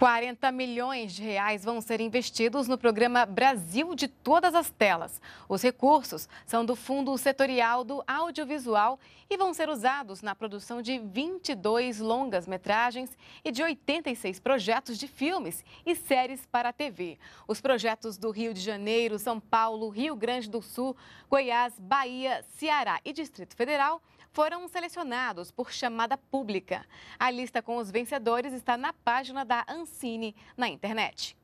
40 milhões de reais vão ser investidos no programa Brasil de Todas as Telas. Os recursos são do Fundo Setorial do Audiovisual e vão ser usados na produção de 22 longas-metragens e de 86 projetos de filmes e séries para a TV. Os projetos do Rio de Janeiro, São Paulo, Rio Grande do Sul, Goiás, Bahia, Ceará e Distrito Federal foram selecionados por chamada pública. A lista com os vencedores está na página da ANSA Cine na internet.